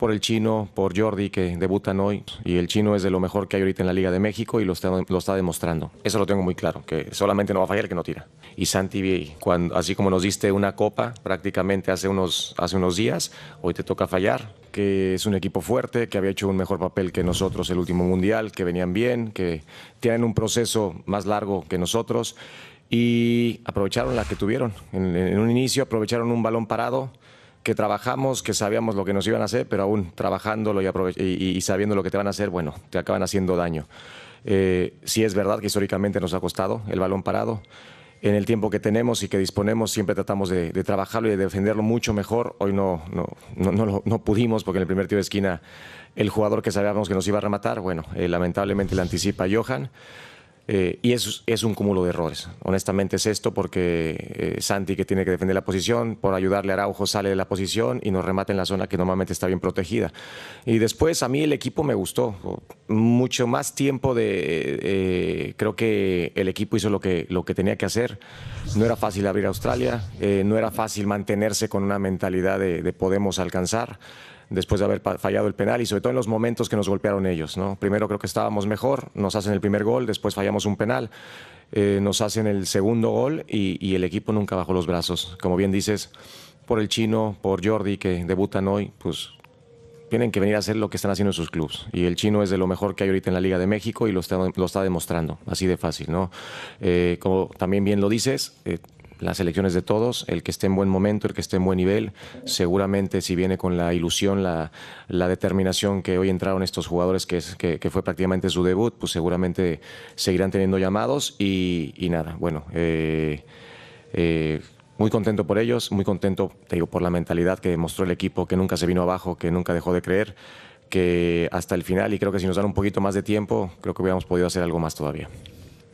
por el chino, por Jordi, que debutan hoy. Y el chino es de lo mejor que hay ahorita en la Liga de México y lo está, demostrando. Eso lo tengo muy claro, que solamente no va a fallar que no tira. Y Santi, cuando, así como nos diste una copa prácticamente hace unos, días, hoy te toca fallar que es un equipo fuerte, que había hecho un mejor papel que nosotros el último mundial, que venían bien, que tienen un proceso más largo que nosotros y aprovecharon la que tuvieron. en, un inicio aprovecharon un balón parado que trabajamos, que sabíamos lo que nos iban a hacer, pero aún trabajándolo y, y, sabiendo lo que te van a hacer, bueno, te acaban haciendo daño. Eh, sí es verdad que históricamente nos ha costado el balón parado. En el tiempo que tenemos y que disponemos siempre tratamos de, trabajarlo y de defenderlo mucho mejor. Hoy no, no, no, no pudimos porque en el primer tiro de esquina el jugador que sabíamos que nos iba a rematar, bueno, eh, lamentablemente le anticipa Johan. Eh, y es, es, un cúmulo de errores. Honestamente es esto porque eh, Santi que tiene que defender la posición, por ayudarle a Araujo sale de la posición y nos remata en la zona que normalmente está bien protegida. Y después a mí el equipo me gustó. Mucho más tiempo de... Eh, creo que el equipo hizo lo que, lo que tenía que hacer. No era fácil abrir Australia, no era fácil mantenerse con una mentalidad de, de podemos alcanzar después de haber fallado el penal y sobre todo en los momentos que nos golpearon ellos. ¿no? Primero creo que estábamos mejor, nos hacen el primer gol, después fallamos un penal, eh, nos hacen el segundo gol y, el equipo nunca bajó los brazos. Como bien dices, por el chino, por Jordi, que debutan hoy, pues tienen que venir a hacer lo que están haciendo en sus clubes. Y el chino es de lo mejor que hay ahorita en la Liga de México y lo está, demostrando, así de fácil, ¿no? Eh, como también bien lo dices, eh, las elecciones de todos, el que esté en buen momento, el que esté en buen nivel, seguramente si viene con la ilusión, la, determinación que hoy entraron estos jugadores, que, que, fue prácticamente su debut, pues seguramente seguirán teniendo llamados y, nada, bueno. Eh, eh, muy contento por ellos, muy contento, te digo, por la mentalidad que demostró el equipo, que nunca se vino abajo, que nunca dejó de creer, que hasta el final, y creo que si nos dan un poquito más de tiempo, creo que hubiéramos podido hacer algo más todavía.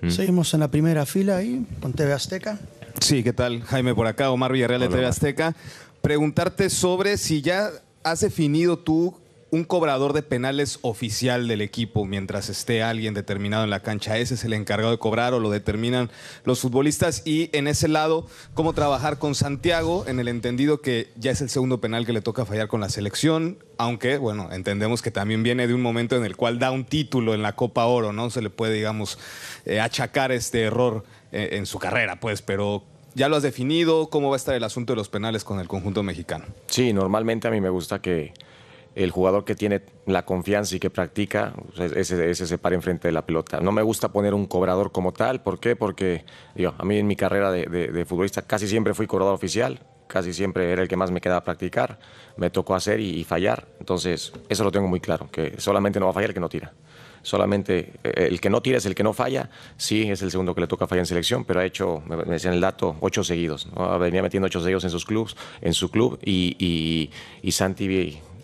¿Mm? Seguimos en la primera fila ahí, con TV Azteca. Sí, ¿qué tal? Jaime por acá, Omar Villarreal de TV Azteca. Preguntarte sobre si ya has definido tú un cobrador de penales oficial del equipo mientras esté alguien determinado en la cancha. Ese es el encargado de cobrar o lo determinan los futbolistas. Y en ese lado, cómo trabajar con Santiago en el entendido que ya es el segundo penal que le toca fallar con la selección. Aunque, bueno, entendemos que también viene de un momento en el cual da un título en la Copa Oro, ¿no? Se le puede, digamos, eh, achacar este error eh, en su carrera, pues, pero ya lo has definido, ¿cómo va a estar el asunto de los penales con el conjunto mexicano? Sí, normalmente a mí me gusta que el jugador que tiene la confianza y que practica, pues, ese, ese se pare enfrente de la pelota. No me gusta poner un cobrador como tal, ¿por qué? Porque yo a mí en mi carrera de, futbolista casi siempre fui cobrador oficial, casi siempre era el que más me quedaba practicar, me tocó hacer y, y fallar, entonces eso lo tengo muy claro, que solamente no va a fallar el que no tira solamente eh, el que no tira es el que no falla, sí, es el segundo que le toca fallar en selección, pero ha hecho, me decían el dato, ocho seguidos, ah, venía metiendo ocho seguidos en sus clubs, en su club y, y, Santi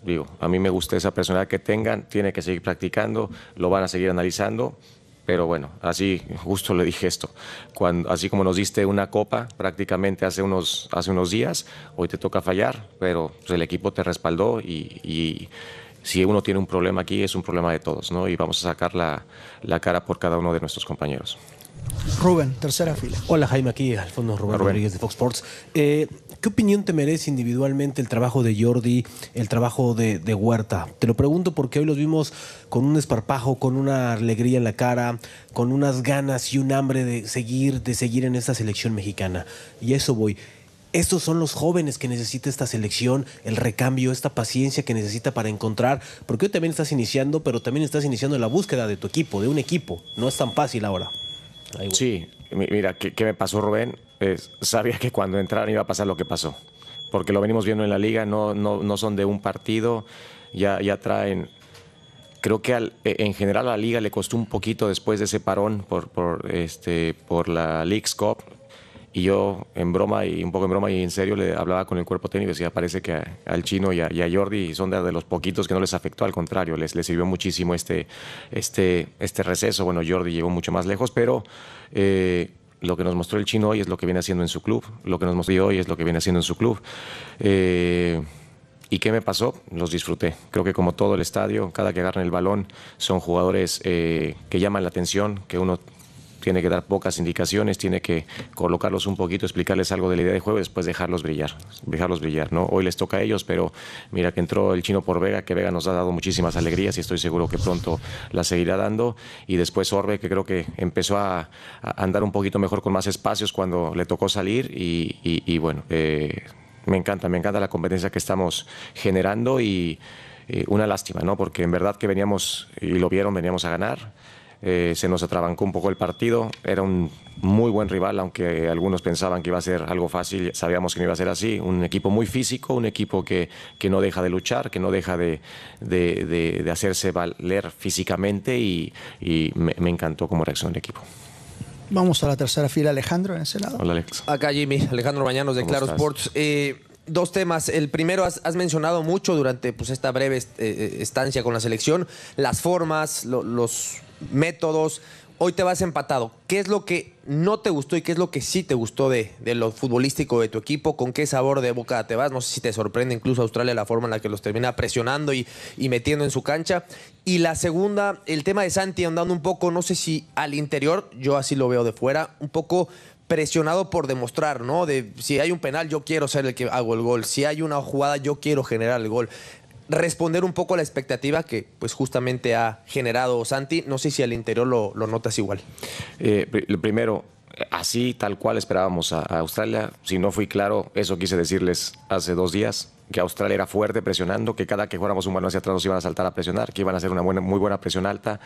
digo, a mí me gusta esa personalidad que tengan, tiene que seguir practicando, lo van a seguir analizando, pero bueno, así justo le dije esto. Cuando, así como nos diste una copa prácticamente hace unos, hace unos días, hoy te toca fallar, pero pues, el equipo te respaldó y si uno tiene un problema aquí, es un problema de todos, ¿no? Y vamos a sacar la, cara por cada uno de nuestros compañeros. Rubén, tercera fila. Hola Jaime, aquí al fondo Rubén, Rubén, Rodríguez de Fox Sports. Eh, ¿Qué opinión te merece individualmente el trabajo de Jordi, el trabajo de, Huerta? Te lo pregunto porque hoy los vimos con un esparpajo, con una alegría en la cara, con unas ganas y un hambre de seguir, de seguir en esta selección mexicana. Y eso voy. Estos son los jóvenes que necesita esta selección, el recambio, esta paciencia que necesita para encontrar, porque hoy también estás iniciando, pero también estás iniciando la búsqueda de tu equipo, de un equipo. No es tan fácil ahora. Sí, mira, ¿qué, me pasó Rubén? sabía que cuando entraran iba a pasar lo que pasó, porque lo venimos viendo en la liga, no, no, no son de un partido, ya, ya traen... Creo que e, en general a la liga le costó un poquito después de ese parón por, por, este, por la League's Cup, y yo, en broma y un poco en broma y en serio, le hablaba con el cuerpo técnico y decía, parece que al chino y a, y Jordi son de, los poquitos que no les afectó, al contrario, les, les sirvió muchísimo este, este, este receso. Bueno, Jordi llegó mucho más lejos, pero... Eh, lo que nos mostró el chino hoy es lo que viene haciendo en su club, lo que nos mostró hoy es lo que viene haciendo en su club. Eh, ¿Y qué me pasó? Los disfruté. Creo que como todo el estadio, cada que agarran el balón, son jugadores eh, que llaman la atención, que uno tiene que dar pocas indicaciones, tiene que colocarlos un poquito, explicarles algo de la idea de juego y después dejarlos brillar, brillar, ¿no? Hoy les toca a ellos, pero mira que entró el chino por Vega, que Vega nos ha dado muchísimas alegrías y estoy seguro que pronto la seguirá dando. Y después Orbe, que creo que empezó a, andar un poquito mejor con más espacios cuando le tocó salir y, bueno, eh, me encanta, me encanta la competencia que estamos generando y eh, una lástima, ¿no? Porque en verdad que veníamos, y lo vieron, veníamos a ganar eh, se nos atrabancó un poco el partido. Era un muy buen rival, aunque algunos pensaban que iba a ser algo fácil, sabíamos que no iba a ser así. Un equipo muy físico, un equipo que, que no deja de luchar, que no deja de, hacerse valer físicamente y, me, encantó como reacción el equipo. Vamos a la tercera fila, Alejandro, en ese lado. Hola, Alex. Acá Jimmy, Alejandro Bañanos de Claro Sports. Eh, dos temas. El primero, has, mencionado mucho durante pues, esta breve eh, estancia con la selección, las formas, los métodos. Hoy te vas empatado. ¿Qué es lo que no te gustó y qué es lo que sí te gustó de, lo futbolístico de tu equipo? ¿Con qué sabor de boca te vas? No sé si te sorprende incluso Australia la forma en la que los termina presionando y, metiendo en su cancha. Y la segunda, el tema de Santi andando un poco, no sé si al interior, yo así lo veo de fuera, un poco presionado por demostrar, ¿no? De si hay un penal, yo quiero ser el que hago el gol. Si hay una jugada, yo quiero generar el gol responder un poco a la expectativa que pues justamente ha generado Santi. No sé si al interior lo, lo notas igual. Eh, primero, así tal cual esperábamos a, Australia. Si no fui claro, eso quise decirles hace dos días, que Australia era fuerte presionando, que cada que jugáramos un balón hacia atrás nos iban a saltar a presionar, que iban a hacer una buena, muy buena presión alta,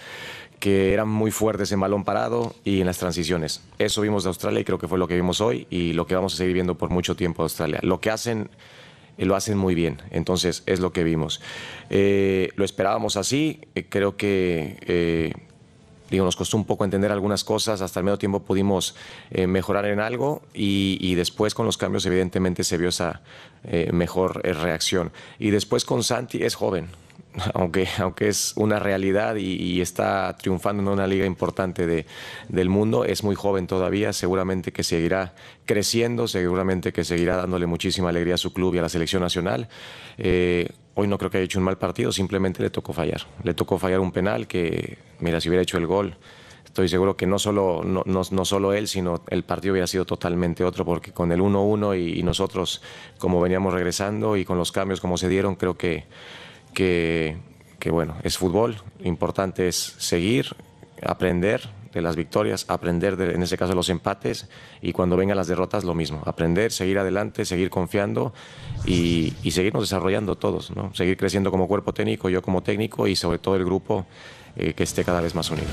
que eran muy fuertes en balón parado y en las transiciones. Eso vimos de Australia y creo que fue lo que vimos hoy y lo que vamos a seguir viendo por mucho tiempo de Australia. Lo que hacen lo hacen muy bien. Entonces es lo que vimos. Eh, lo esperábamos así, eh, creo que... Eh, digo, nos costó un poco entender algunas cosas, hasta el medio tiempo pudimos mejorar en algo y, después con los cambios evidentemente se vio esa mejor reacción. Y después con Santi es joven, aunque, es una realidad y, está triunfando en una liga importante del mundo, es muy joven todavía, seguramente que seguirá creciendo, seguramente que seguirá dándole muchísima alegría a su club y a la selección nacional. Eh, hoy no creo que haya hecho un mal partido, simplemente le tocó fallar. Le tocó fallar un penal que, mira, si hubiera hecho el gol, estoy seguro que no solo, no, él, sino el partido hubiera sido totalmente otro, porque con el 1-1 y nosotros como veníamos regresando y con los cambios como se dieron, creo que que, bueno, es fútbol, lo importante es seguir, aprender de las victorias, aprender en ese caso de los empates y cuando vengan las derrotas lo mismo, aprender, seguir adelante, seguir confiando y, seguirnos desarrollando todos, ¿no? seguir creciendo como cuerpo técnico, yo como técnico y sobre todo el grupo eh, que esté cada vez más unido.